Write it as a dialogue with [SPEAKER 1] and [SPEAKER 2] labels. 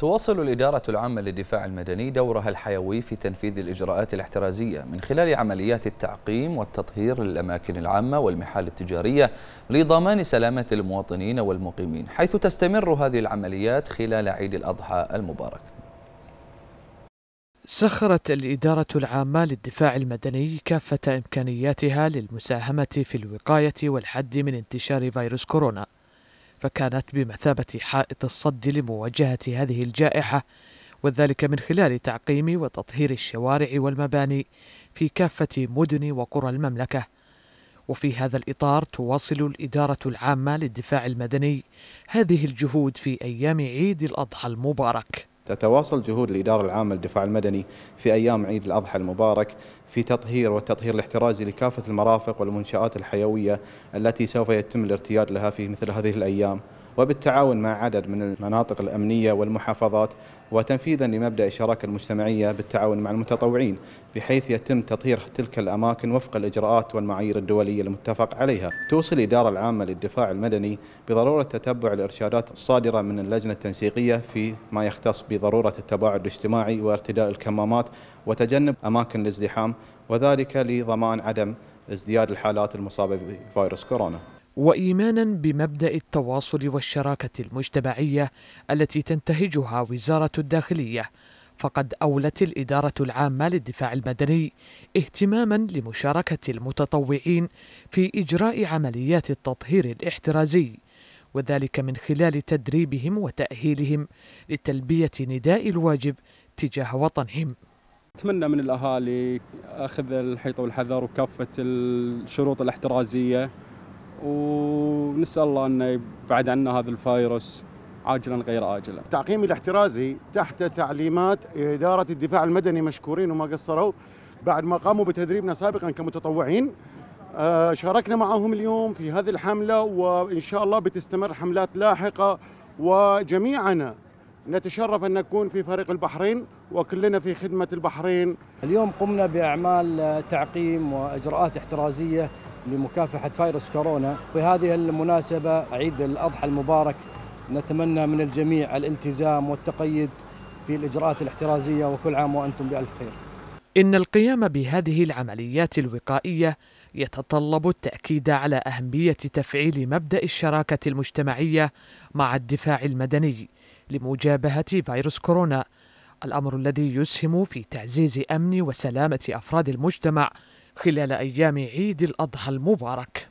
[SPEAKER 1] تواصل الإدارة العامة للدفاع المدني دورها الحيوي في تنفيذ الإجراءات الاحترازية من خلال عمليات التعقيم والتطهير للأماكن العامة والمحال التجارية لضمان سلامة المواطنين والمقيمين حيث تستمر هذه العمليات خلال عيد الأضحى المبارك سخرت الإدارة العامة للدفاع المدني كافة إمكانياتها للمساهمة في الوقاية والحد من انتشار فيروس كورونا فكانت بمثابة حائط الصد لمواجهة هذه الجائحة وذلك من خلال تعقيم وتطهير الشوارع والمباني في كافة مدن وقرى المملكة. وفي هذا الإطار تواصل الإدارة العامة للدفاع المدني هذه الجهود في أيام عيد الأضحى المبارك.
[SPEAKER 2] تتواصل جهود الإدارة العامة للدفاع المدني في أيام عيد الأضحى المبارك في تطهير والتطهير الاحترازي لكافة المرافق والمنشآت الحيوية التي سوف يتم الارتياد لها في مثل هذه الأيام وبالتعاون مع عدد من المناطق الأمنية والمحافظات وتنفيذا لمبدأ الشراكة المجتمعية بالتعاون مع المتطوعين بحيث يتم تطهير تلك الأماكن وفق الإجراءات والمعايير الدولية المتفق عليها توصي الإدارة العامة للدفاع المدني بضرورة تتبع الإرشادات الصادرة من اللجنة التنسيقية في ما يختص بضرورة التباعد الاجتماعي وارتداء الكمامات وتجنب أماكن الازدحام وذلك لضمان عدم ازدياد الحالات المصابة بفيروس كورونا
[SPEAKER 1] وايمانا بمبدا التواصل والشراكه المجتمعيه التي تنتهجها وزاره الداخليه فقد اولت الاداره العامه للدفاع المدني اهتماما لمشاركه المتطوعين في اجراء عمليات التطهير الاحترازي وذلك من خلال تدريبهم وتاهيلهم لتلبيه نداء الواجب تجاه وطنهم
[SPEAKER 3] اتمنى من الاهالي اخذ الحيطه والحذر وكافه الشروط الاحترازيه ونسال الله انه يبعد عنا هذا الفيروس عاجلا غير اجلا. التعقيم الاحترازي تحت تعليمات اداره الدفاع المدني مشكورين وما قصروا بعد ما قاموا بتدريبنا سابقا كمتطوعين آه، شاركنا معهم اليوم في هذه الحمله وان شاء الله بتستمر حملات لاحقه وجميعنا نتشرف أن نكون في فريق البحرين وكلنا في خدمة البحرين اليوم قمنا بأعمال تعقيم وإجراءات احترازية لمكافحة فيروس كورونا
[SPEAKER 1] في هذه المناسبة عيد الأضحى المبارك نتمنى من الجميع الالتزام والتقيد في الإجراءات الاحترازية وكل عام وأنتم بألف خير إن القيام بهذه العمليات الوقائية يتطلب التأكيد على أهمية تفعيل مبدأ الشراكة المجتمعية مع الدفاع المدني لمجابهة فيروس كورونا الأمر الذي يسهم في تعزيز أمن وسلامة أفراد المجتمع خلال أيام عيد الأضحى المبارك